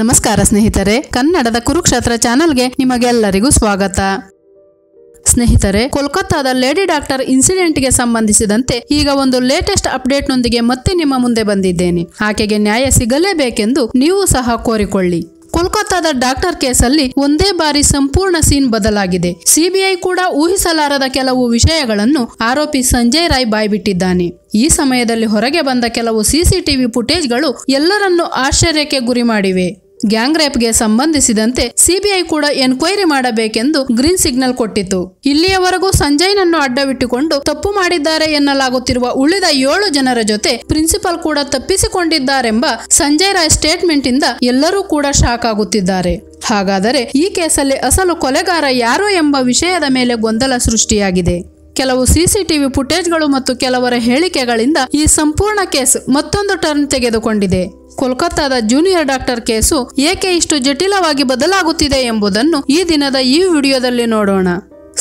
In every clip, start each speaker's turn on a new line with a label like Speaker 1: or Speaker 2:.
Speaker 1: ನಮಸ್ಕಾರ ಸ್ನೇಹಿತರೆ ಕನ್ನಡದ ಕುರುಕ್ಷೇತ್ರ ಚಾನೆಲ್ಗೆ ನಿಮಗೆಲ್ಲರಿಗೂ ಸ್ವಾಗತ ಸ್ನೇಹಿತರೆ ಕೋಲ್ಕತ್ತಾದ ಲೇಡಿ ಡಾಕ್ಟರ್ ಇನ್ಸಿಡೆಂಟ್ಗೆ ಸಂಬಂಧಿಸಿದಂತೆ ಈಗ ಒಂದು ಲೇಟೆಸ್ಟ್ ಅಪ್ಡೇಟ್ನೊಂದಿಗೆ ಮತ್ತೆ ನಿಮ್ಮ ಮುಂದೆ ಬಂದಿದ್ದೇನೆ ಆಕೆಗೆ ನ್ಯಾಯ ಸಿಗಲೇಬೇಕೆಂದು ನೀವು ಸಹ ಕೋರಿಕೊಳ್ಳಿ ಕೋಲ್ಕತ್ತಾದ ಡಾಕ್ಟರ್ ಕೇಸಲ್ಲಿ ಒಂದೇ ಬಾರಿ ಸಂಪೂರ್ಣ ಸೀನ್ ಬದಲಾಗಿದೆ ಸಿಬಿಐ ಕೂಡ ಊಹಿಸಲಾರದ ಕೆಲವು ವಿಷಯಗಳನ್ನು ಆರೋಪಿ ಸಂಜಯ್ ರಾಯ್ ಬಾಯ್ಬಿಟ್ಟಿದ್ದಾನೆ ಈ ಸಮಯದಲ್ಲಿ ಹೊರಗೆ ಬಂದ ಕೆಲವು ಸಿಸಿಟಿವಿ ಫುಟೇಜ್ಗಳು ಎಲ್ಲರನ್ನೂ ಆಶ್ಚರ್ಯಕ್ಕೆ ಗುರಿ ಮಾಡಿವೆ ಗ್ಯಾಂಗ್ ರೇಪ್ಗೆ ಸಂಬಂಧಿಸಿದಂತೆ ಸಿಬಿಐ ಕೂಡ ಎನ್ಕ್ವೈರಿ ಮಾಡಬೇಕೆಂದು ಗ್ರೀನ್ ಸಿಗ್ನಲ್ ಕೊಟ್ಟಿತ್ತು ಇಲ್ಲಿಯವರೆಗೂ ಸಂಜಯ್ನನ್ನು ಅಡ್ಡವಿಟ್ಟುಕೊಂಡು ತಪ್ಪು ಮಾಡಿದ್ದಾರೆ ಎನ್ನಲಾಗುತ್ತಿರುವ ಉಳಿದ ಏಳು ಜನರ ಜೊತೆ ಪ್ರಿನ್ಸಿಪಾಲ್ ಕೂಡ ತಪ್ಪಿಸಿಕೊಂಡಿದ್ದಾರೆಂಬ ಸಂಜಯ್ ರಾಯ್ ಸ್ಟೇಟ್ಮೆಂಟ್ ಇಂದ ಎಲ್ಲರೂ ಕೂಡ ಶಾಕ್ ಆಗುತ್ತಿದ್ದಾರೆ ಹಾಗಾದರೆ ಈ ಕೇಸಲ್ಲಿ ಅಸಲು ಕೊಲೆಗಾರ ಯಾರು ಎಂಬ ವಿಷಯದ ಮೇಲೆ ಗೊಂದಲ ಸೃಷ್ಟಿಯಾಗಿದೆ ಕೆಲವು ಸಿಸಿಟಿವಿ ಫುಟೇಜ್ಗಳು ಮತ್ತು ಕೆಲವರ ಹೇಳಿಕೆಗಳಿಂದ ಈ ಸಂಪೂರ್ಣ ಕೇಸ್ ಮತ್ತೊಂದು ಟರ್ನ್ ತೆಗೆದುಕೊಂಡಿದೆ ಕೋಲ್ಕತ್ತಾದ ಜೂನಿಯರ್ ಡಾಕ್ಟರ್ ಕೇಸು ಏಕೆ ಇಷ್ಟು ಜಟಿಲವಾಗಿ ಬದಲಾಗುತ್ತಿದೆ ಎಂಬುದನ್ನು ಈ ದಿನದ ಈ ವಿಡಿಯೋದಲ್ಲಿ ನೋಡೋಣ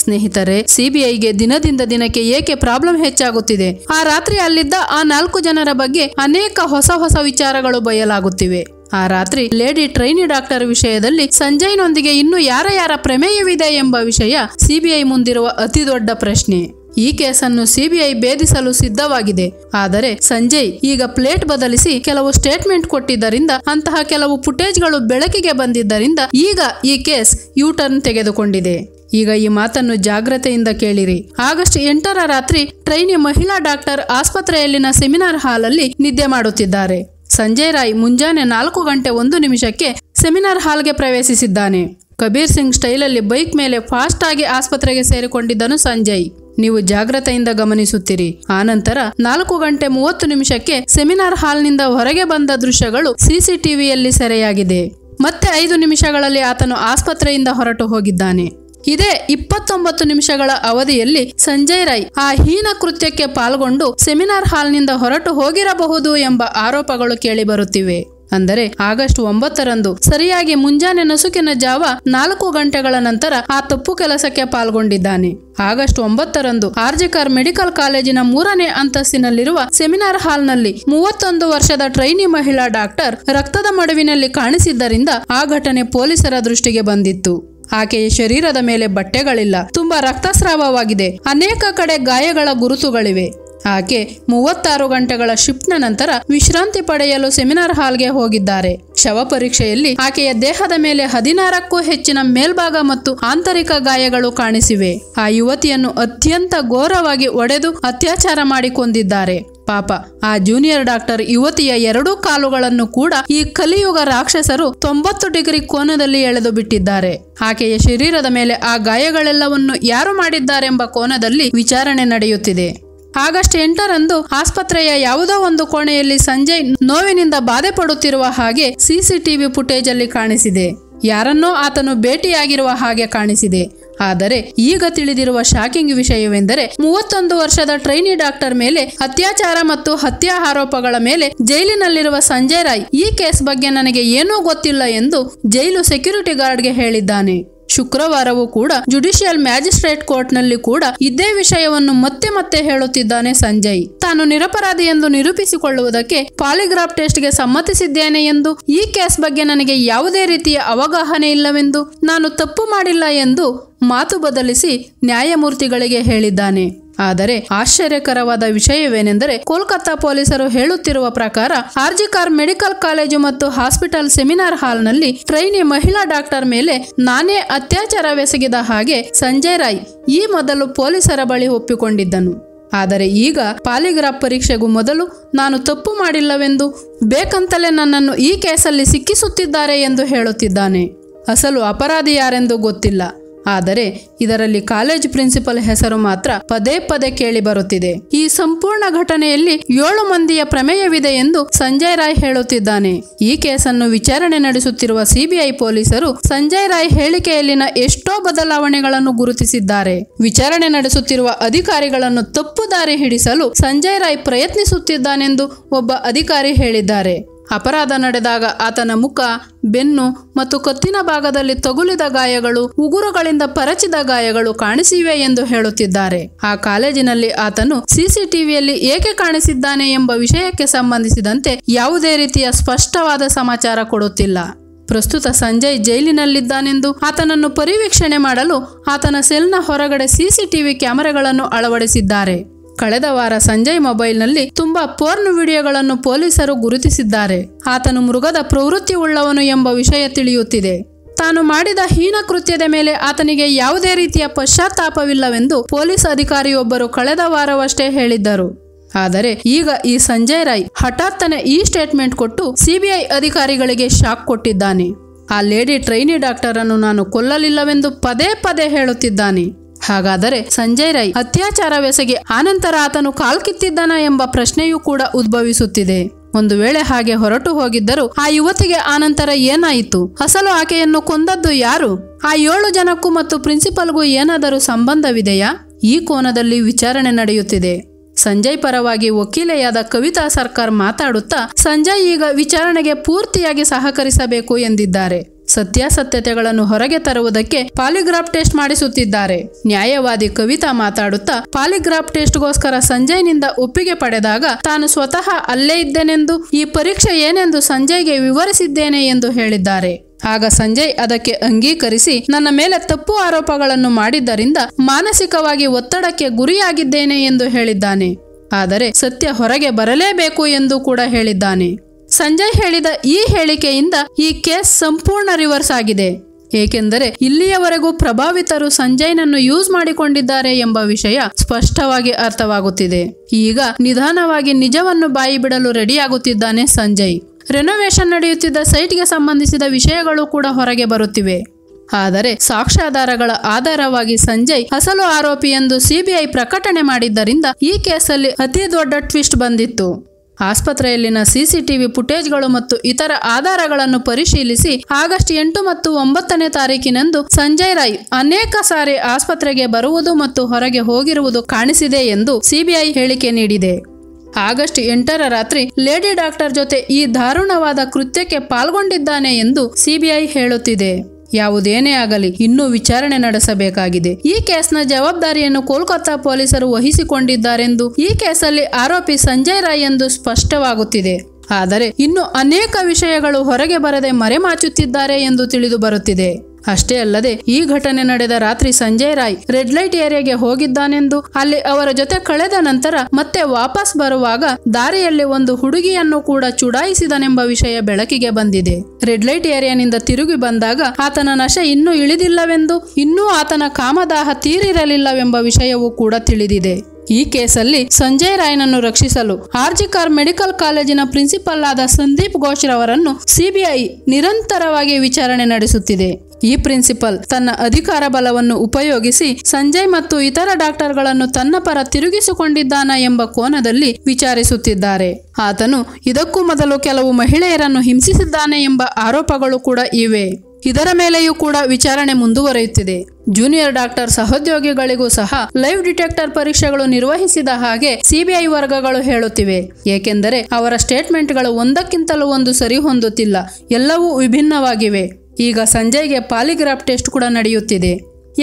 Speaker 1: ಸ್ನೇಹಿತರೆ ಸಿಬಿಐಗೆ ದಿನದಿಂದ ದಿನಕ್ಕೆ ಏಕೆ ಪ್ರಾಬ್ಲಮ್ ಹೆಚ್ಚಾಗುತ್ತಿದೆ ಆ ರಾತ್ರಿ ಅಲ್ಲಿದ್ದ ಆ ನಾಲ್ಕು ಜನರ ಬಗ್ಗೆ ಅನೇಕ ಹೊಸ ಹೊಸ ವಿಚಾರಗಳು ಬಯಲಾಗುತ್ತಿವೆ ಆ ರಾತ್ರಿ ಲೇಡಿ ಟ್ರೈನಿ ಡಾಕ್ಟರ್ ವಿಷಯದಲ್ಲಿ ಸಂಜಯ್ನೊಂದಿಗೆ ಇನ್ನು ಯಾರ ಯಾರ ಪ್ರಮೇಯವಿದೆ ಎಂಬ ವಿಷಯ ಸಿಬಿಐ ಮುಂದಿರುವ ಅತಿದೊಡ್ಡ ಪ್ರಶ್ನೆ ಈ ಕೇಸನ್ನು ಸಿಬಿಐ ಭೇದಿಸಲು ಸಿದ್ಧವಾಗಿದೆ ಆದರೆ ಸಂಜಯ್ ಈಗ ಪ್ಲೇಟ್ ಬದಲಿಸಿ ಕೆಲವು ಸ್ಟೇಟ್ಮೆಂಟ್ ಕೊಟ್ಟಿದ್ದರಿಂದ ಅಂತಹ ಕೆಲವು ಫುಟೇಜ್ಗಳು ಬೆಳಕಿಗೆ ಬಂದಿದ್ದರಿಂದ ಈಗ ಈ ಕೇಸ್ ಯೂಟರ್ನ್ ಟರ್ನ್ ತೆಗೆದುಕೊಂಡಿದೆ ಈಗ ಈ ಮಾತನ್ನು ಜಾಗ್ರತೆಯಿಂದ ಕೇಳಿರಿ ಆಗಸ್ಟ್ ಎಂಟರ ರಾತ್ರಿ ಟ್ರೈನಿ ಮಹಿಳಾ ಡಾಕ್ಟರ್ ಆಸ್ಪತ್ರೆಯಲ್ಲಿನ ಸೆಮಿನಾರ್ ಹಾಲ್ ಅಲ್ಲಿ ನಿದ್ದೆ ಮಾಡುತ್ತಿದ್ದಾರೆ ಸಂಜಯ್ ರಾಯ್ ಮುಂಜಾನೆ ನಾಲ್ಕು ಗಂಟೆ ಒಂದು ನಿಮಿಷಕ್ಕೆ ಸೆಮಿನಾರ್ ಹಾಲ್ಗೆ ಪ್ರವೇಶಿಸಿದ್ದಾನೆ ಕಬೀರ್ ಸಿಂಗ್ ಸ್ಟೈಲಲ್ಲಿ ಬೈಕ್ ಮೇಲೆ ಫಾಸ್ಟ್ ಆಗಿ ಆಸ್ಪತ್ರೆಗೆ ಸೇರಿಕೊಂಡಿದ್ದನು ಸಂಜಯ್ ನೀವು ಜಾಗ್ರತೆಯಿಂದ ಗಮನಿಸುತ್ತೀರಿ ಆನಂತರ ನಾಲ್ಕು ಗಂಟೆ ಮೂವತ್ತು ನಿಮಿಷಕ್ಕೆ ಸೆಮಿನಾರ್ ಹಾಲ್ನಿಂದ ಹೊರಗೆ ಬಂದ ದೃಶ್ಯಗಳು ಸಿಸಿಟಿವಿಯಲ್ಲಿ ಸೆರೆಯಾಗಿದೆ ಮತ್ತೆ ಐದು ನಿಮಿಷಗಳಲ್ಲಿ ಆತನು ಆಸ್ಪತ್ರೆಯಿಂದ ಹೊರಟು ಹೋಗಿದ್ದಾನೆ ಇದೇ ಇಪ್ಪತ್ತೊಂಬತ್ತು ನಿಮಿಷಗಳ ಅವಧಿಯಲ್ಲಿ ಸಂಜಯ್ ರೈ ಆ ಹೀನ ಕೃತ್ಯಕ್ಕೆ ಪಾಲ್ಗೊಂಡು ಸೆಮಿನಾರ್ ಹಾಲ್ನಿಂದ ಹೊರಟು ಹೋಗಿರಬಹುದು ಎಂಬ ಆರೋಪಗಳು ಕೇಳಿಬರುತ್ತಿವೆ ಅಂದರೆ ಆಗಸ್ಟ್ ಒಂಬತ್ತರಂದು ಸರಿಯಾಗಿ ಮುಂಜಾನೆ ನಸುಕಿನ ಜಾವ ನಾಲ್ಕು ಗಂಟೆಗಳ ನಂತರ ಆ ತಪ್ಪು ಕೆಲಸಕ್ಕೆ ಪಾಲ್ಗೊಂಡಿದ್ದಾನೆ ಆಗಸ್ಟ್ ಒಂಬತ್ತರಂದು ಆರ್ಜಿಕರ್ ಮೆಡಿಕಲ್ ಕಾಲೇಜಿನ ಮೂರನೇ ಅಂತಸ್ತಿನಲ್ಲಿರುವ ಸೆಮಿನಾರ್ ಹಾಲ್ನಲ್ಲಿ ಮೂವತ್ತೊಂದು ವರ್ಷದ ಟ್ರೈನಿ ಮಹಿಳಾ ಡಾಕ್ಟರ್ ರಕ್ತದ ಮಡುವಿನಲ್ಲಿ ಕಾಣಿಸಿದ್ದರಿಂದ ಆ ಘಟನೆ ಪೊಲೀಸರ ದೃಷ್ಟಿಗೆ ಬಂದಿತ್ತು ಆಕೆಯ ಶರೀರದ ಮೇಲೆ ಬಟ್ಟೆಗಳಿಲ್ಲ ತುಂಬಾ ರಕ್ತಸ್ರಾವವಾಗಿದೆ ಅನೇಕ ಕಡೆ ಗಾಯಗಳ ಗುರುತುಗಳಿವೆ ಆಕೆ ಮೂವತ್ತಾರು ಗಂಟೆಗಳ ಶಿಫ್ಟ್ನ ನಂತರ ವಿಶ್ರಾಂತಿ ಪಡೆಯಲು ಸೆಮಿನಾರ್ ಹಾಲ್ಗೆ ಹೋಗಿದ್ದಾರೆ ಶವ ಪರೀಕ್ಷೆಯಲ್ಲಿ ಆಕೆಯ ದೇಹದ ಮೇಲೆ ಹದಿನಾರಕ್ಕೂ ಹೆಚ್ಚಿನ ಮೇಲ್ಭಾಗ ಮತ್ತು ಆಂತರಿಕ ಗಾಯಗಳು ಕಾಣಿಸಿವೆ ಆ ಯುವತಿಯನ್ನು ಅತ್ಯಂತ ಘೋರವಾಗಿ ಒಡೆದು ಅತ್ಯಾಚಾರ ಮಾಡಿಕೊಂಡಿದ್ದಾರೆ ಪಾಪ ಆ ಜೂನಿಯರ್ ಡಾಕ್ಟರ್ ಯುವತಿಯ ಎರಡೂ ಕಾಲುಗಳನ್ನು ಕೂಡ ಈ ಕಲಿಯುಗ ರಾಕ್ಷಸರು ತೊಂಬತ್ತು ಡಿಗ್ರಿ ಕೋನದಲ್ಲಿ ಎಳೆದು ಬಿಟ್ಟಿದ್ದಾರೆ ಆಕೆಯ ಶರೀರದ ಮೇಲೆ ಆ ಗಾಯಗಳೆಲ್ಲವನ್ನು ಯಾರು ಮಾಡಿದ್ದಾರೆಂಬ ಕೋನದಲ್ಲಿ ವಿಚಾರಣೆ ನಡೆಯುತ್ತಿದೆ ಆಗಸ್ಟ್ ಎಂಟರಂದು ಆಸ್ಪತ್ರೆಯ ಯಾವುದೋ ಒಂದು ಕೋಣೆಯಲ್ಲಿ ಸಂಜಯ್ ನೋವಿನಿಂದ ಬಾಧೆ ಪಡುತ್ತಿರುವ ಹಾಗೆ ಸಿಸಿಟಿವಿ ಫುಟೇಜ್ ಅಲ್ಲಿ ಕಾಣಿಸಿದೆ ಯಾರನ್ನೋ ಆತನು ಭೇಟಿಯಾಗಿರುವ ಹಾಗೆ ಕಾಣಿಸಿದೆ ಆದರೆ ಈಗ ತಿಳಿದಿರುವ ಶಾಕಿಂಗ್ ವಿಷಯವೆಂದರೆ ಮೂವತ್ತೊಂದು ವರ್ಷದ ಟ್ರೈನಿ ಡಾಕ್ಟರ್ ಮೇಲೆ ಅತ್ಯಾಚಾರ ಮತ್ತು ಹತ್ಯಾ ಆರೋಪಗಳ ಮೇಲೆ ಜೈಲಿನಲ್ಲಿರುವ ಸಂಜಯ್ ರಾಯ್ ಈ ಕೇಸ್ ಬಗ್ಗೆ ನನಗೆ ಏನೂ ಗೊತ್ತಿಲ್ಲ ಎಂದು ಜೈಲು ಸೆಕ್ಯೂರಿಟಿ ಗಾರ್ಡ್ಗೆ ಹೇಳಿದ್ದಾನೆ ಶುಕ್ರವಾರವೂ ಕೂಡ ಜುಡಿಷಿಯಲ್ ಮ್ಯಾಜಿಸ್ಟ್ರೇಟ್ ಕೋರ್ಟ್ನಲ್ಲಿ ಕೂಡ ಇದೇ ವಿಷಯವನ್ನು ಮತ್ತೆ ಮತ್ತೆ ಹೇಳುತ್ತಿದ್ದಾನೆ ಸಂಜಯ್ ತಾನು ನಿರಪರಾಧಿ ಎಂದು ನಿರೂಪಿಸಿಕೊಳ್ಳುವುದಕ್ಕೆ ಪಾಲಿಗ್ರಾಫ್ ಟೆಸ್ಟ್ಗೆ ಸಮ್ಮತಿಸಿದ್ದೇನೆ ಎಂದು ಈ ಕೇಸ್ ಬಗ್ಗೆ ನನಗೆ ಯಾವುದೇ ರೀತಿಯ ಅವಗಾಹನೆ ಇಲ್ಲವೆಂದು ನಾನು ತಪ್ಪು ಮಾಡಿಲ್ಲ ಎಂದು ಮಾತು ಬದಲಿಸಿ ನ್ಯಾಯಮೂರ್ತಿಗಳಿಗೆ ಹೇಳಿದ್ದಾನೆ ಆದರೆ ಆಶ್ಚರ್ಯಕರವಾದ ವಿಷಯವೇನೆಂದರೆ ಕೋಲ್ಕತ್ತಾ ಪೊಲೀಸರು ಹೇಳುತ್ತಿರುವ ಪ್ರಕಾರ ಆರ್ಜಿಕಾರ್ ಮೆಡಿಕಲ್ ಕಾಲೇಜು ಮತ್ತು ಹಾಸ್ಪಿಟಲ್ ಸೆಮಿನಾರ್ ಹಾಲ್ನಲ್ಲಿ ಟ್ರೈನಿ ಮಹಿಳಾ ಡಾಕ್ಟರ್ ಮೇಲೆ ನಾನೇ ಅತ್ಯಾಚಾರವೆಸಗಿದ ಹಾಗೆ ಸಂಜಯ್ ರಾಯ್ ಈ ಮೊದಲು ಪೊಲೀಸರ ಬಳಿ ಒಪ್ಪಿಕೊಂಡಿದ್ದನು ಆದರೆ ಈಗ ಪಾಲಿಗ್ರಾಫ್ ಪರೀಕ್ಷೆಗೂ ಮೊದಲು ನಾನು ತಪ್ಪು ಮಾಡಿಲ್ಲವೆಂದು ಬೇಕಂತಲೇ ನನ್ನನ್ನು ಈ ಕೇಸಲ್ಲಿ ಸಿಕ್ಕಿಸುತ್ತಿದ್ದಾರೆ ಎಂದು ಹೇಳುತ್ತಿದ್ದಾನೆ ಅಸಲು ಅಪರಾಧಿ ಯಾರೆಂದು ಗೊತ್ತಿಲ್ಲ ಆದರೆ ಇದರಲ್ಲಿ ಕಾಲೇಜ್ ಪ್ರಿನ್ಸಿಪಲ್ ಹೆಸರು ಮಾತ್ರ ಪದೇ ಪದೇ ಕೇಳಿ ಬರುತ್ತಿದೆ ಈ ಸಂಪೂರ್ಣ ಘಟನೆಯಲ್ಲಿ ಏಳು ಮಂದಿಯ ಪ್ರಮೇಯವಿದೆ ಎಂದು ಸಂಜಯ್ ರಾಯ್ ಹೇಳುತ್ತಿದ್ದಾನೆ ಈ ಕೇಸನ್ನು ವಿಚಾರಣೆ ನಡೆಸುತ್ತಿರುವ ಸಿಬಿಐ ಪೊಲೀಸರು ಸಂಜಯ್ ರಾಯ್ ಹೇಳಿಕೆಯಲ್ಲಿನ ಎಷ್ಟೋ ಬದಲಾವಣೆಗಳನ್ನು ಗುರುತಿಸಿದ್ದಾರೆ ವಿಚಾರಣೆ ನಡೆಸುತ್ತಿರುವ ಅಧಿಕಾರಿಗಳನ್ನು ತಪ್ಪು ದಾರಿ ಹಿಡಿಸಲು ಸಂಜಯ್ ರಾಯ್ ಪ್ರಯತ್ನಿಸುತ್ತಿದ್ದಾನೆಂದು ಒಬ್ಬ ಅಧಿಕಾರಿ ಹೇಳಿದ್ದಾರೆ ಅಪರಾಧ ನಡೆದಾಗ ಆತನ ಮುಖ ಬೆನ್ನು ಮತ್ತು ಕತ್ತಿನ ಭಾಗದಲ್ಲಿ ತಗುಲಿದ ಗಾಯಗಳು ಉಗುರುಗಳಿಂದ ಪರಚಿದ ಗಾಯಗಳು ಕಾಣಿಸಿವೆ ಎಂದು ಹೇಳುತ್ತಿದ್ದಾರೆ ಆ ಕಾಲೇಜಿನಲ್ಲಿ ಆತನು ಸಿಸಿಟಿವಿಯಲ್ಲಿ ಏಕೆ ಕಾಣಿಸಿದ್ದಾನೆ ಎಂಬ ವಿಷಯಕ್ಕೆ ಸಂಬಂಧಿಸಿದಂತೆ ಯಾವುದೇ ರೀತಿಯ ಸ್ಪಷ್ಟವಾದ ಸಮಾಚಾರ ಕೊಡುತ್ತಿಲ್ಲ ಪ್ರಸ್ತುತ ಸಂಜಯ್ ಜೈಲಿನಲ್ಲಿದ್ದಾನೆಂದು ಆತನನ್ನು ಪರಿವೀಕ್ಷಣೆ ಮಾಡಲು ಆತನ ಸೆಲ್ನ ಹೊರಗಡೆ ಸಿಸಿಟಿವಿ ಕ್ಯಾಮೆರಾಗಳನ್ನು ಅಳವಡಿಸಿದ್ದಾರೆ ಕಳೆದ ವಾರ ಸಂಜಯ್ ಮೊಬೈಲ್ನಲ್ಲಿ ತುಂಬಾ ಪೋರ್ನ್ ವಿಡಿಯೋಗಳನ್ನು ಪೊಲೀಸರು ಗುರುತಿಸಿದ್ದಾರೆ ಆತನು ಮೃಗದ ಪ್ರವೃತ್ತಿ ಉಳ್ಳವನು ಎಂಬ ವಿಷಯ ತಿಳಿಯುತ್ತಿದೆ ತಾನು ಮಾಡಿದ ಹೀನ ಕೃತ್ಯದ ಮೇಲೆ ಆತನಿಗೆ ಯಾವುದೇ ರೀತಿಯ ಪಶ್ಚಾತ್ತಾಪವಿಲ್ಲವೆಂದು ಪೊಲೀಸ್ ಅಧಿಕಾರಿಯೊಬ್ಬರು ಕಳೆದ ವಾರವಷ್ಟೇ ಹೇಳಿದ್ದರು ಆದರೆ ಈಗ ಈ ಸಂಜಯ್ ರಾಯ್ ಹಠಾತ್ತನೆ ಈ ಸ್ಟೇಟ್ಮೆಂಟ್ ಕೊಟ್ಟು ಸಿಬಿಐ ಅಧಿಕಾರಿಗಳಿಗೆ ಶಾಕ್ ಕೊಟ್ಟಿದ್ದಾನೆ ಆ ಲೇಡಿ ಟ್ರೈನಿ ಡಾಕ್ಟರನ್ನು ನಾನು ಕೊಲ್ಲಲಿಲ್ಲವೆಂದು ಪದೇ ಪದೇ ಹೇಳುತ್ತಿದ್ದಾನೆ ಹಾಗಾದರೆ ಸಂಜಯ್ ರೈ ಅತ್ಯಾಚಾರವೆಸಗಿ ಆನಂತರ ಆತನು ಕಾಲ್ಕಿತ್ತಿದ್ದಾನ ಎಂಬ ಪ್ರಶ್ನೆಯೂ ಕೂಡ ಉದ್ಭವಿಸುತ್ತಿದೆ ಒಂದು ವೇಳೆ ಹಾಗೆ ಹೊರಟು ಹೋಗಿದ್ದರೂ ಆ ಯುವತಿಗೆ ಆನಂತರ ಏನಾಯಿತು ಅಸಲು ಆಕೆಯನ್ನು ಕೊಂದದ್ದು ಯಾರು ಆ ಏಳು ಜನಕ್ಕೂ ಮತ್ತು ಪ್ರಿನ್ಸಿಪಲ್ಗೂ ಏನಾದರೂ ಸಂಬಂಧವಿದೆಯಾ ಈ ಕೋನದಲ್ಲಿ ವಿಚಾರಣೆ ನಡೆಯುತ್ತಿದೆ ಸಂಜಯ್ ಪರವಾಗಿ ವಕೀಲೆಯಾದ ಕವಿತಾ ಸರ್ಕಾರ್ ಮಾತಾಡುತ್ತಾ ಸಂಜಯ್ ಈಗ ವಿಚಾರಣೆಗೆ ಪೂರ್ತಿಯಾಗಿ ಸಹಕರಿಸಬೇಕು ಎಂದಿದ್ದಾರೆ ಸತ್ಯಾಸತ್ಯತೆಗಳನ್ನು ಹೊರಗೆ ತರುವುದಕ್ಕೆ ಪಾಲಿಗ್ರಾಫ್ ಟೆಸ್ಟ್ ಮಾಡಿಸುತ್ತಿದ್ದಾರೆ ನ್ಯಾಯವಾದಿ ಕವಿತಾ ಮಾತಾಡುತ್ತಾ ಪಾಲಿಗ್ರಾಫ್ ಟೆಸ್ಟ್ಗೋಸ್ಕರ ಸಂಜಯ್ನಿಂದ ಒಪ್ಪಿಗೆ ಪಡೆದಾಗ ತಾನು ಸ್ವತಃ ಅಲ್ಲೇ ಇದ್ದೇನೆಂದು ಈ ಪರೀಕ್ಷೆ ಏನೆಂದು ಸಂಜಯ್ಗೆ ವಿವರಿಸಿದ್ದೇನೆ ಎಂದು ಹೇಳಿದ್ದಾರೆ ಆಗ ಸಂಜಯ್ ಅದಕ್ಕೆ ಅಂಗೀಕರಿಸಿ ನನ್ನ ಮೇಲೆ ತಪ್ಪು ಆರೋಪಗಳನ್ನು ಮಾಡಿದ್ದರಿಂದ ಮಾನಸಿಕವಾಗಿ ಒತ್ತಡಕ್ಕೆ ಗುರಿಯಾಗಿದ್ದೇನೆ ಎಂದು ಹೇಳಿದ್ದಾನೆ ಆದರೆ ಸತ್ಯ ಹೊರಗೆ ಬರಲೇಬೇಕು ಎಂದು ಕೂಡ ಹೇಳಿದ್ದಾನೆ ಸಂಜಯ್ ಹೇಳಿದ ಈ ಹೇಳಿಕೆಯಿಂದ ಈ ಕೇಸ್ ಸಂಪೂರ್ಣ ರಿವರ್ಸ್ ಆಗಿದೆ ಏಕೆಂದರೆ ಇಲ್ಲಿಯವರೆಗೂ ಪ್ರಭಾವಿತರು ಸಂಜಯ್ನನ್ನು ಯೂಸ್ ಮಾಡಿಕೊಂಡಿದ್ದಾರೆ ಎಂಬ ವಿಷಯ ಸ್ಪಷ್ಟವಾಗಿ ಅರ್ಥವಾಗುತ್ತಿದೆ ಈಗ ನಿಧಾನವಾಗಿ ನಿಜವನ್ನು ಬಾಯಿ ಬಿಡಲು ರೆಡಿಯಾಗುತ್ತಿದ್ದಾನೆ ಸಂಜಯ್ ರೆನೋವೇಷನ್ ನಡೆಯುತ್ತಿದ್ದ ಸೈಟ್ಗೆ ಸಂಬಂಧಿಸಿದ ವಿಷಯಗಳು ಕೂಡ ಹೊರಗೆ ಬರುತ್ತಿವೆ ಆದರೆ ಸಾಕ್ಷ್ಯಾಧಾರಗಳ ಆಧಾರವಾಗಿ ಸಂಜಯ್ ಅಸಲು ಆರೋಪಿ ಎಂದು ಸಿಬಿಐ ಪ್ರಕಟಣೆ ಮಾಡಿದ್ದರಿಂದ ಈ ಕೇಸಲ್ಲಿ ಅತಿ ದೊಡ್ಡ ಟ್ವಿಸ್ಟ್ ಬಂದಿತ್ತು ಆಸ್ಪತ್ರೆಯಲ್ಲಿನ ಸಿಸಿಟಿವಿ ಫುಟೇಜ್ಗಳು ಮತ್ತು ಇತರ ಆಧಾರಗಳನ್ನು ಪರಿಶೀಲಿಸಿ ಆಗಸ್ಟ್ ಎಂಟು ಮತ್ತು ಒಂಬತ್ತನೇ ತಾರೀಕಿನಂದು ಸಂಜಯ್ ರಾಯ್ ಅನೇಕ ಸಾರಿ ಆಸ್ಪತ್ರೆಗೆ ಬರುವುದು ಮತ್ತು ಹೊರಗೆ ಹೋಗಿರುವುದು ಕಾಣಿಸಿದೆ ಎಂದು ಸಿಬಿಐ ಹೇಳಿಕೆ ನೀಡಿದೆ ಆಗಸ್ಟ್ ಎಂಟರ ರಾತ್ರಿ ಲೇಡಿ ಡಾಕ್ಟರ್ ಜೊತೆ ಈ ದಾರುಣವಾದ ಕೃತ್ಯಕ್ಕೆ ಪಾಲ್ಗೊಂಡಿದ್ದಾನೆ ಎಂದು ಸಿಬಿಐ ಹೇಳುತ್ತಿದೆ ಯಾವುದೇನೇ ಆಗಲಿ ಇನ್ನೂ ವಿಚಾರಣೆ ನಡೆಸಬೇಕಾಗಿದೆ ಈ ಕೇಸ್ನ ಜವಾಬ್ದಾರಿಯನ್ನು ಕೋಲ್ಕತ್ತಾ ಪೊಲೀಸರು ವಹಿಸಿಕೊಂಡಿದ್ದಾರೆಂದು ಈ ಕೇಸಲ್ಲಿ ಆರೋಪಿ ಸಂಜಯ್ ರಾಯ್ ಎಂದು ಸ್ಪಷ್ಟವಾಗುತ್ತಿದೆ ಆದರೆ ಇನ್ನು ಅನೇಕ ವಿಷಯಗಳು ಹೊರಗೆ ಬರದೆ ಮರೆಮಾಚುತ್ತಿದ್ದಾರೆ ಎಂದು ತಿಳಿದು ಬರುತ್ತಿದೆ ಅಷ್ಟೇ ಅಲ್ಲದೆ ಈ ಘಟನೆ ನಡೆದ ರಾತ್ರಿ ಸಂಜಯ್ ರಾಯ್ ರೆಡ್ ಲೈಟ್ ಏರಿಯಾಗೆ ಹೋಗಿದ್ದಾನೆಂದು ಅಲ್ಲಿ ಅವರ ಜೊತೆ ಕಳೆದ ನಂತರ ಮತ್ತೆ ವಾಪಸ್ ಬರುವಾಗ ದಾರಿಯಲ್ಲಿ ಒಂದು ಹುಡುಗಿಯನ್ನು ಕೂಡ ಚುಡಾಯಿಸಿದನೆಂಬ ವಿಷಯ ಬೆಳಕಿಗೆ ಬಂದಿದೆ ರೆಡ್ ಲೈಟ್ ಏರಿಯಾನಿಂದ ತಿರುಗಿ ಬಂದಾಗ ಆತನ ನಶೆ ಇನ್ನೂ ಇಳಿದಿಲ್ಲವೆಂದು ಇನ್ನೂ ಆತನ ಕಾಮದಾಹ ತೀರಿರಲಿಲ್ಲವೆಂಬ ವಿಷಯವೂ ಕೂಡ ತಿಳಿದಿದೆ ಈ ಕೇಸಲ್ಲಿ ಸಂಜಯ್ ರಾಯ್ನನ್ನು ರಕ್ಷಿಸಲು ಆರ್ಜಿಕಾರ್ ಮೆಡಿಕಲ್ ಕಾಲೇಜಿನ ಪ್ರಿನ್ಸಿಪಲ್ ಆದ ಸಂದೀಪ್ ಘೋಷ್ ರವರನ್ನು ಸಿಬಿಐ ನಿರಂತರವಾಗಿ ವಿಚಾರಣೆ ನಡೆಸುತ್ತಿದೆ ಈ ಪ್ರಿನ್ಸಿಪಲ್ ತನ್ನ ಅಧಿಕಾರ ಬಲವನ್ನು ಉಪಯೋಗಿಸಿ ಸಂಜಯ್ ಮತ್ತು ಇತರ ಡಾಕ್ಟರ್ಗಳನ್ನು ತನ್ನ ಪರ ತಿರುಗಿಸಿಕೊಂಡಿದ್ದಾನ ಎಂಬ ಕೋನದಲ್ಲಿ ವಿಚಾರಿಸುತ್ತಿದ್ದಾರೆ ಆತನು ಇದಕ್ಕೂ ಮೊದಲು ಕೆಲವು ಮಹಿಳೆಯರನ್ನು ಹಿಂಸಿಸಿದ್ದಾನೆ ಎಂಬ ಆರೋಪಗಳು ಕೂಡ ಇವೆ ಇದರ ಮೇಲೆಯೂ ಕೂಡ ವಿಚಾರಣೆ ಮುಂದುವರೆಯುತ್ತಿದೆ ಜೂನಿಯರ್ ಡಾಕ್ಟರ್ ಸಹೋದ್ಯೋಗಿಗಳಿಗೂ ಸಹ ಲೈವ್ ಡಿಟೆಕ್ಟರ್ ಪರೀಕ್ಷೆಗಳು ನಿರ್ವಹಿಸಿದ ಹಾಗೆ ಸಿಬಿಐ ವರ್ಗಗಳು ಹೇಳುತ್ತಿವೆ ಏಕೆಂದರೆ ಅವರ ಸ್ಟೇಟ್ಮೆಂಟ್ಗಳು ಒಂದಕ್ಕಿಂತಲೂ ಒಂದು ಸರಿ ಹೊಂದುತ್ತಿಲ್ಲ ಎಲ್ಲವೂ ವಿಭಿನ್ನವಾಗಿವೆ ಈಗ ಸಂಜೆಗೆ ಪಾಲಿಗ್ರಾಫ್ ಟೆಸ್ಟ್ ಕೂಡ ನಡೆಯುತ್ತಿದೆ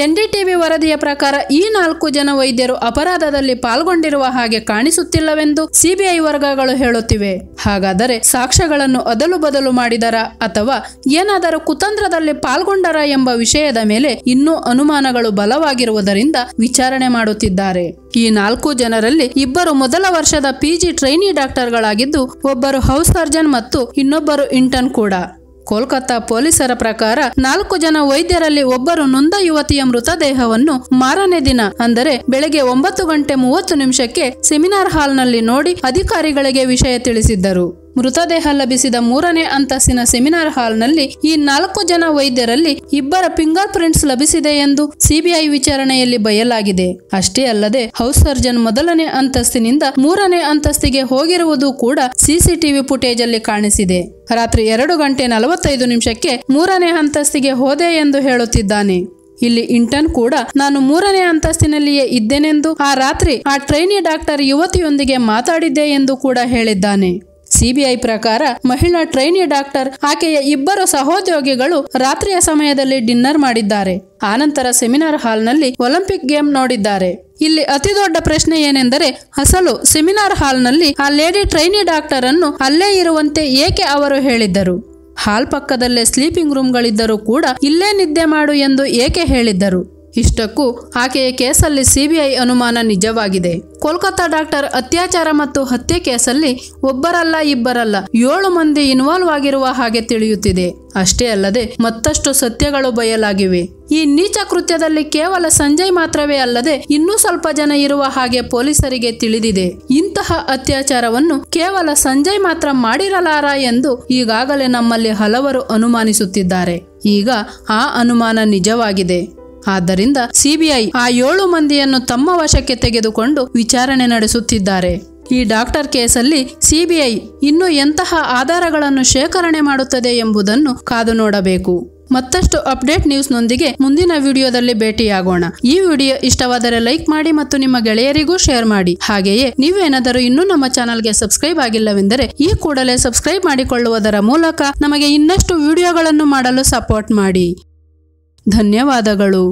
Speaker 1: ಎನ್ಡಿಟಿವಿ ವರದಿಯ ಪ್ರಕಾರ ಈ ನಾಲ್ಕು ಜನ ವೈದ್ಯರು ಅಪರಾಧದಲ್ಲಿ ಪಾಲ್ಗೊಂಡಿರುವ ಹಾಗೆ ಕಾಣಿಸುತ್ತಿಲ್ಲವೆಂದು ಸಿಬಿಐ ವರ್ಗಗಳು ಹೇಳುತ್ತಿವೆ ಹಾಗಾದರೆ ಸಾಕ್ಷ್ಯಗಳನ್ನು ಅದಲು ಬದಲು ಮಾಡಿದರ ಅಥವಾ ಏನಾದರೂ ಕುತಂತ್ರದಲ್ಲಿ ಪಾಲ್ಗೊಂಡರ ಎಂಬ ವಿಷಯದ ಮೇಲೆ ಇನ್ನೂ ಅನುಮಾನಗಳು ಬಲವಾಗಿರುವುದರಿಂದ ವಿಚಾರಣೆ ಮಾಡುತ್ತಿದ್ದಾರೆ ಈ ನಾಲ್ಕು ಜನರಲ್ಲಿ ಇಬ್ಬರು ಮೊದಲ ವರ್ಷದ ಪಿಜಿ ಟ್ರೈನಿ ಡಾಕ್ಟರ್ಗಳಾಗಿದ್ದು ಒಬ್ಬರು ಹೌಸ್ ಸರ್ಜನ್ ಮತ್ತು ಇನ್ನೊಬ್ಬರು ಇಂಟರ್ನ್ ಕೂಡ ಕೋಲ್ಕತ್ತಾ ಪೊಲೀಸರ ಪ್ರಕಾರ ನಾಲ್ಕು ಜನ ವೈದ್ಯರಲ್ಲಿ ಒಬ್ಬರು ನೊಂದ ಯುವತಿಯ ಮೃತದೇಹವನ್ನು ಮಾರನೇ ದಿನ ಅಂದರೆ ಬೆಳಗ್ಗೆ ಒಂಬತ್ತು ಗಂಟೆ ಮೂವತ್ತು ನಿಮಿಷಕ್ಕೆ ಸೆಮಿನಾರ್ ಹಾಲ್ನಲ್ಲಿ ನೋಡಿ ಅಧಿಕಾರಿಗಳಿಗೆ ವಿಷಯ ತಿಳಿಸಿದ್ದರು ಮೃತದೇಹ ಲಭಿಸಿದ ಮೂರನೇ ಅಂತಸ್ತಿನ ಸೆಮಿನಾರ್ ಹಾಲ್ನಲ್ಲಿ ಈ ನಾಲ್ಕು ಜನ ವೈದ್ಯರಲ್ಲಿ ಇಬ್ಬರ ಫಿಂಗರ್ ಪ್ರಿಂಟ್ಸ್ ಲಭಿಸಿದೆ ಎಂದು ಸಿಬಿಐ ವಿಚಾರಣೆಯಲ್ಲಿ ಬಯಲಾಗಿದೆ ಅಷ್ಟೇ ಅಲ್ಲದೆ ಹೌಸ್ ಸರ್ಜನ್ ಮೊದಲನೇ ಅಂತಸ್ತಿನಿಂದ ಮೂರನೇ ಅಂತಸ್ತಿಗೆ ಹೋಗಿರುವುದು ಕೂಡ ಸಿಸಿಟಿವಿ ಫುಟೇಜ್ ಅಲ್ಲಿ ಕಾಣಿಸಿದೆ ರಾತ್ರಿ ಎರಡು ಗಂಟೆ ನಲವತ್ತೈದು ನಿಮಿಷಕ್ಕೆ ಮೂರನೇ ಅಂತಸ್ತಿಗೆ ಹೋದೆ ಎಂದು ಹೇಳುತ್ತಿದ್ದಾನೆ ಇಲ್ಲಿ ಇಂಟರ್ನ್ ಕೂಡ ನಾನು ಮೂರನೇ ಅಂತಸ್ತಿನಲ್ಲಿಯೇ ಇದ್ದೇನೆಂದು ಆ ರಾತ್ರಿ ಆ ಟ್ರೈನಿ ಡಾಕ್ಟರ್ ಯುವತಿಯೊಂದಿಗೆ ಮಾತಾಡಿದ್ದೆ ಎಂದು ಕೂಡ ಹೇಳಿದ್ದಾನೆ ಸಿಬಿಐ ಪ್ರಕಾರ ಮಹಿಳಾ ಟ್ರೈನಿ ಡಾಕ್ಟರ್ ಆಕೆಯ ಇಬ್ಬರು ಸಹೋದ್ಯೋಗಿಗಳು ರಾತ್ರಿಯ ಸಮಯದಲ್ಲಿ ಡಿನ್ನರ್ ಮಾಡಿದ್ದಾರೆ ಆನಂತರ ಸೆಮಿನಾರ್ ಹಾಲ್ನಲ್ಲಿ ಒಲಿಂಪಿಕ್ ಗೇಮ್ ನೋಡಿದ್ದಾರೆ ಇಲ್ಲಿ ಅತಿ ದೊಡ್ಡ ಪ್ರಶ್ನೆ ಏನೆಂದರೆ ಅಸಲು ಸೆಮಿನಾರ್ ಹಾಲ್ನಲ್ಲಿ ಆ ಲೇಡಿ ಟ್ರೈನಿ ಡಾಕ್ಟರ್ ಅನ್ನು ಅಲ್ಲೇ ಇರುವಂತೆ ಏಕೆ ಅವರು ಹೇಳಿದ್ದರು ಹಾಲ್ ಪಕ್ಕದಲ್ಲೇ ಸ್ಲೀಪಿಂಗ್ ರೂಮ್ಗಳಿದ್ದರೂ ಕೂಡ ಇಲ್ಲೇ ನಿದ್ದೆ ಮಾಡು ಎಂದು ಏಕೆ ಹೇಳಿದ್ದರು ಇಷ್ಟಕ್ಕೂ ಆಕೆಯ ಕೇಸಲ್ಲಿ ಸಿಬಿಐ ಅನುಮಾನ ನಿಜವಾಗಿದೆ ಕೋಲ್ಕತ್ತಾ ಡಾಕ್ಟರ್ ಅತ್ಯಾಚಾರ ಮತ್ತು ಹತ್ಯೆ ಕೇಸಲ್ಲಿ ಒಬ್ಬರಲ್ಲ ಇಬ್ಬರಲ್ಲ ಏಳು ಮಂದಿ ಇನ್ವಾಲ್ವ್ ಆಗಿರುವ ಹಾಗೆ ತಿಳಿಯುತ್ತಿದೆ ಅಷ್ಟೇ ಅಲ್ಲದೆ ಮತ್ತಷ್ಟು ಸತ್ಯಗಳು ಬಯಲಾಗಿವೆ ಈ ನೀಚ ಕೃತ್ಯದಲ್ಲಿ ಕೇವಲ ಸಂಜಯ್ ಮಾತ್ರವೇ ಅಲ್ಲದೆ ಇನ್ನೂ ಸ್ವಲ್ಪ ಜನ ಇರುವ ಹಾಗೆ ಪೊಲೀಸರಿಗೆ ತಿಳಿದಿದೆ ಇಂತಹ ಅತ್ಯಾಚಾರವನ್ನು ಕೇವಲ ಸಂಜಯ್ ಮಾತ್ರ ಮಾಡಿರಲಾರ ಎಂದು ಈಗಾಗಲೇ ನಮ್ಮಲ್ಲಿ ಹಲವರು ಅನುಮಾನಿಸುತ್ತಿದ್ದಾರೆ ಈಗ ಆ ಅನುಮಾನ ನಿಜವಾಗಿದೆ ಆದ್ದರಿಂದ ಸಿಬಿಐ ಆ ಏಳು ಮಂದಿಯನ್ನು ತಮ್ಮ ವಶಕ್ಕೆ ತೆಗೆದುಕೊಂಡು ವಿಚಾರಣೆ ನಡೆಸುತ್ತಿದ್ದಾರೆ ಈ ಡಾಕ್ಟರ್ ಕೇಸಲ್ಲಿ ಸಿಬಿಐ ಇನ್ನೂ ಎಂತಹ ಆಧಾರಗಳನ್ನು ಶೇಖರಣೆ ಮಾಡುತ್ತದೆ ಎಂಬುದನ್ನು ಕಾದು ನೋಡಬೇಕು ಮತ್ತಷ್ಟು ಅಪ್ಡೇಟ್ ನ್ಯೂಸ್ನೊಂದಿಗೆ ಮುಂದಿನ ವಿಡಿಯೋದಲ್ಲಿ ಭೇಟಿಯಾಗೋಣ ಈ ವಿಡಿಯೋ ಇಷ್ಟವಾದರೆ ಲೈಕ್ ಮಾಡಿ ಮತ್ತು ನಿಮ್ಮ ಗೆಳೆಯರಿಗೂ ಶೇರ್ ಮಾಡಿ ಹಾಗೆಯೇ ನೀವೇನಾದರೂ ಇನ್ನೂ ನಮ್ಮ ಚಾನೆಲ್ಗೆ ಸಬ್ಸ್ಕ್ರೈಬ್ ಆಗಿಲ್ಲವೆಂದರೆ ಈ ಕೂಡಲೇ ಸಬ್ಸ್ಕ್ರೈಬ್ ಮಾಡಿಕೊಳ್ಳುವುದರ ಮೂಲಕ ನಮಗೆ ಇನ್ನಷ್ಟು ವಿಡಿಯೋಗಳನ್ನು ಮಾಡಲು ಸಪೋರ್ಟ್ ಮಾಡಿ ಧನ್ಯವಾದಗಳು